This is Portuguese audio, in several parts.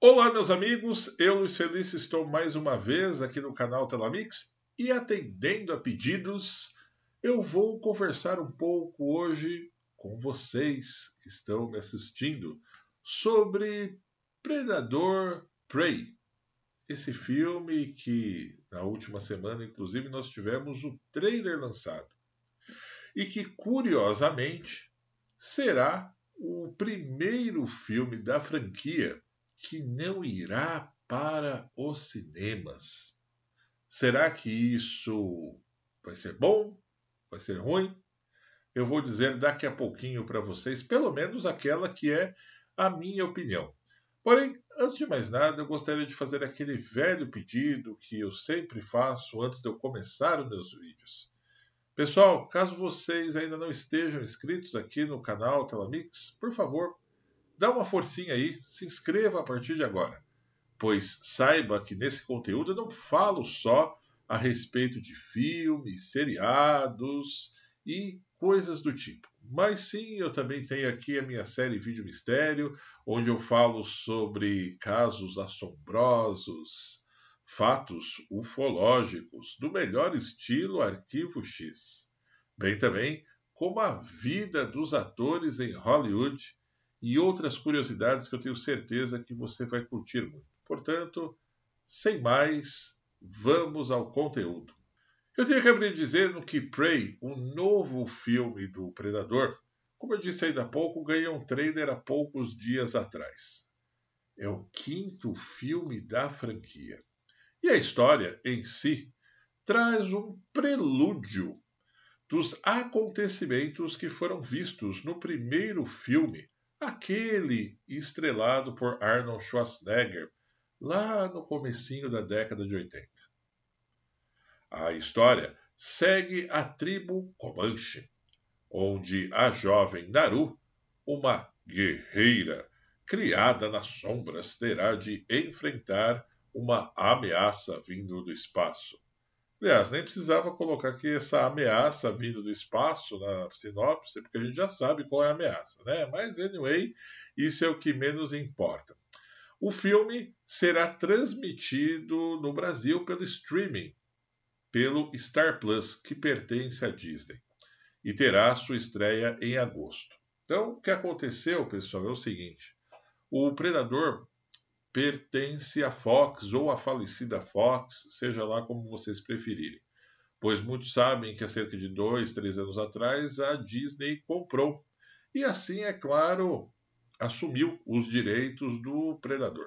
Olá, meus amigos, eu, Luiz Felício, estou mais uma vez aqui no canal Telamix e atendendo a pedidos, eu vou conversar um pouco hoje com vocês que estão me assistindo sobre Predador Prey. Esse filme que na última semana, inclusive, nós tivemos o trailer lançado e que, curiosamente, será o primeiro filme da franquia que não irá para os cinemas. Será que isso vai ser bom? Vai ser ruim? Eu vou dizer daqui a pouquinho para vocês, pelo menos aquela que é a minha opinião. Porém, antes de mais nada, eu gostaria de fazer aquele velho pedido que eu sempre faço antes de eu começar os meus vídeos. Pessoal, caso vocês ainda não estejam inscritos aqui no canal Telamix, por favor, Dá uma forcinha aí, se inscreva a partir de agora, pois saiba que nesse conteúdo eu não falo só a respeito de filmes, seriados e coisas do tipo. Mas sim, eu também tenho aqui a minha série Vídeo Mistério, onde eu falo sobre casos assombrosos, fatos ufológicos, do melhor estilo Arquivo X. Bem também como a vida dos atores em Hollywood e outras curiosidades que eu tenho certeza que você vai curtir muito. Portanto, sem mais, vamos ao conteúdo. Eu tenho que abrir dizendo que Prey, o um novo filme do Predador, como eu disse ainda há pouco, ganhou um trailer há poucos dias atrás. É o quinto filme da franquia. E a história, em si, traz um prelúdio dos acontecimentos que foram vistos no primeiro filme aquele estrelado por Arnold Schwarzenegger lá no comecinho da década de 80. A história segue a tribo Comanche, onde a jovem Naru, uma guerreira criada nas sombras, terá de enfrentar uma ameaça vindo do espaço. É, Aliás, nem precisava colocar aqui essa ameaça vindo do espaço na sinopse, porque a gente já sabe qual é a ameaça, né? Mas, anyway, isso é o que menos importa. O filme será transmitido no Brasil pelo streaming, pelo Star Plus, que pertence à Disney, e terá sua estreia em agosto. Então, o que aconteceu, pessoal, é o seguinte: o Predador pertence a Fox ou a falecida Fox, seja lá como vocês preferirem. Pois muitos sabem que há cerca de dois, três anos atrás a Disney comprou e assim, é claro, assumiu os direitos do predador.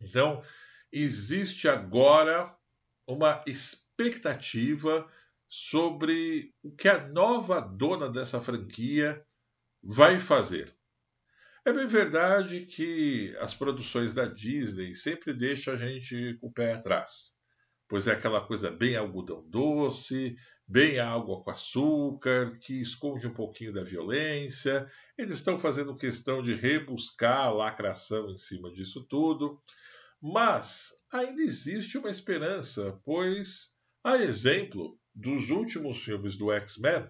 Então, existe agora uma expectativa sobre o que a nova dona dessa franquia vai fazer. É bem verdade que as produções da Disney sempre deixam a gente com o pé atrás, pois é aquela coisa bem algodão doce, bem água com açúcar, que esconde um pouquinho da violência. Eles estão fazendo questão de rebuscar a lacração em cima disso tudo. Mas ainda existe uma esperança, pois, a exemplo dos últimos filmes do X-Men,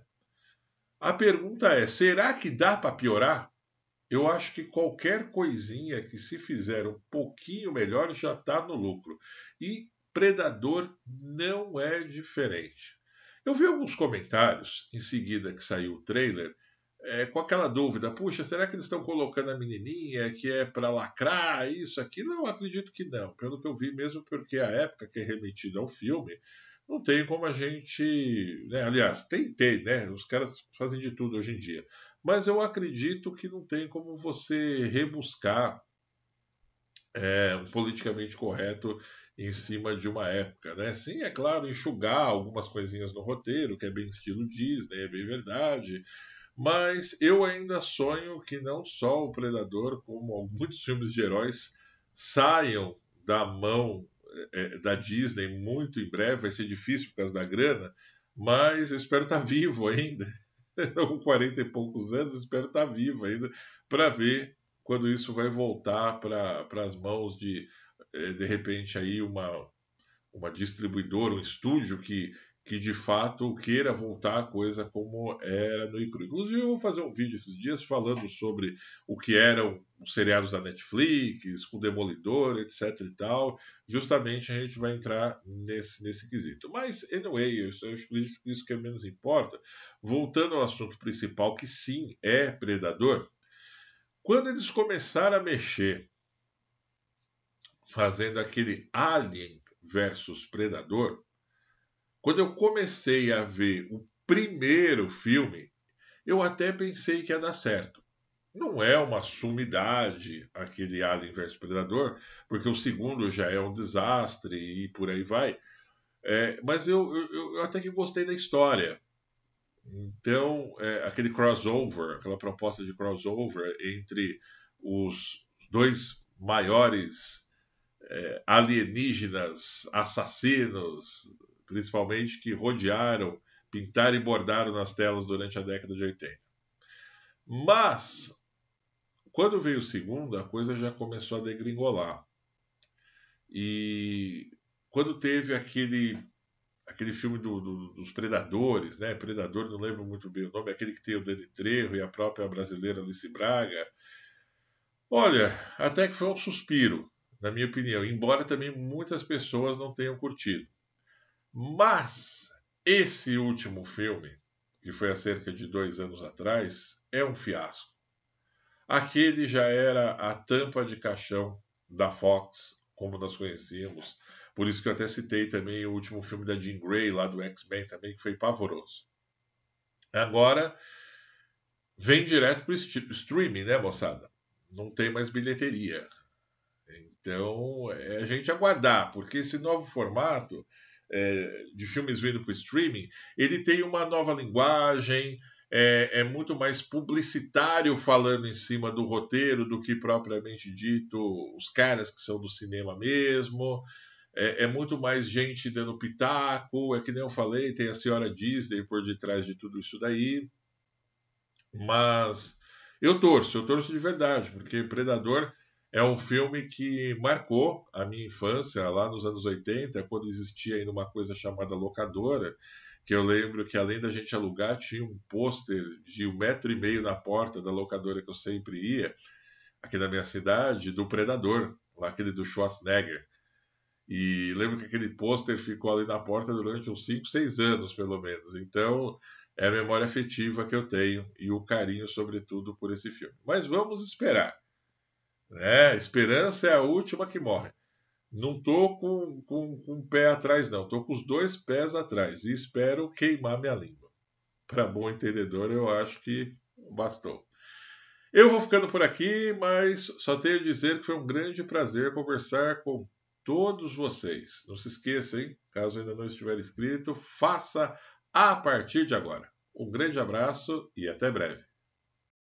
a pergunta é: será que dá para piorar? Eu acho que qualquer coisinha que se fizer um pouquinho melhor já está no lucro. E predador não é diferente. Eu vi alguns comentários em seguida que saiu o trailer é, com aquela dúvida: puxa, será que eles estão colocando a menininha que é para lacrar isso aqui? Não, acredito que não, pelo que eu vi, mesmo porque a época que é remetida ao filme, não tem como a gente. Né? Aliás, tem, tem, né? Os caras fazem de tudo hoje em dia. Mas eu acredito que não tem como você rebuscar é, o politicamente correto em cima de uma época, né? Sim, é claro, enxugar algumas coisinhas no roteiro, que é bem estilo Disney, é bem verdade, mas eu ainda sonho que não só o Predador, como muitos filmes de heróis, saiam da mão é, é, da Disney muito em breve, vai ser difícil por causa da grana, mas eu espero estar tá vivo ainda com 40 e poucos anos, espero estar tá vivo ainda para ver quando isso vai voltar para as mãos de, eh, de repente, aí uma, uma distribuidora, um estúdio que que de fato queira voltar a coisa como era no Icru. Inclusive, eu vou fazer um vídeo esses dias falando sobre o que eram os seriados da Netflix, com Demolidor, etc e tal. Justamente a gente vai entrar nesse, nesse quesito. Mas, anyway, isso, eu acredito que isso que é menos importa. Voltando ao assunto principal, que sim, é Predador. Quando eles começaram a mexer, fazendo aquele Alien versus Predador, quando eu comecei a ver o primeiro filme, eu até pensei que ia dar certo. Não é uma sumidade aquele Alien vs Predador, porque o segundo já é um desastre e por aí vai. É, mas eu, eu, eu, até que gostei da história. Então, é, aquele crossover, aquela proposta de crossover entre os dois maiores é, alienígenas assassinos principalmente que rodearam, pintaram e bordaram nas telas durante a década de 80. Mas, quando veio o segundo, a coisa já começou a degringolar. E quando teve aquele aquele filme do, do, dos Predadores, né? Predador, não lembro muito bem o nome, aquele que tem o Dani Trejo e a própria brasileira Alice Braga. Olha, até que foi um suspiro, na minha opinião, embora também muitas pessoas não tenham curtido. Mas esse último filme, que foi há cerca de dois anos atrás, é um fiasco. Aquele já era a tampa de caixão da Fox, como nós conhecíamos. Por isso que eu até citei também o último filme da Jean Grey, lá do X-Men, também, que foi pavoroso. Agora, vem direto para o streaming, né, moçada? Não tem mais bilheteria. Então, é a gente aguardar, porque esse novo formato é, de filmes vindo para o streaming, ele tem uma nova linguagem, é, é, muito mais publicitário falando em cima do roteiro do que propriamente dito os caras que são do cinema mesmo. É, é, muito mais gente dando pitaco, é que nem eu falei, tem a senhora Disney por detrás de tudo isso daí. Mas eu torço, eu torço de verdade, porque Predador é um filme que marcou a minha infância lá nos anos 80, quando existia ainda uma coisa chamada locadora, que eu lembro que além da gente alugar, tinha um pôster de um metro e meio na porta da locadora que eu sempre ia, aqui na minha cidade, do Predador, lá aquele do Schwarzenegger. E lembro que aquele pôster ficou ali na porta durante uns 5, 6 anos, pelo menos. Então, é a memória afetiva que eu tenho e o carinho, sobretudo, por esse filme. Mas vamos esperar. Né? Esperança é a última que morre. Não tô com, com, com um pé atrás, não. Tô com os dois pés atrás e espero queimar minha língua. Para bom entendedor, eu acho que bastou. Eu vou ficando por aqui, mas só tenho a dizer que foi um grande prazer conversar com todos vocês. Não se esqueça, hein? Caso ainda não estiver inscrito, faça a partir de agora. Um grande abraço e até breve.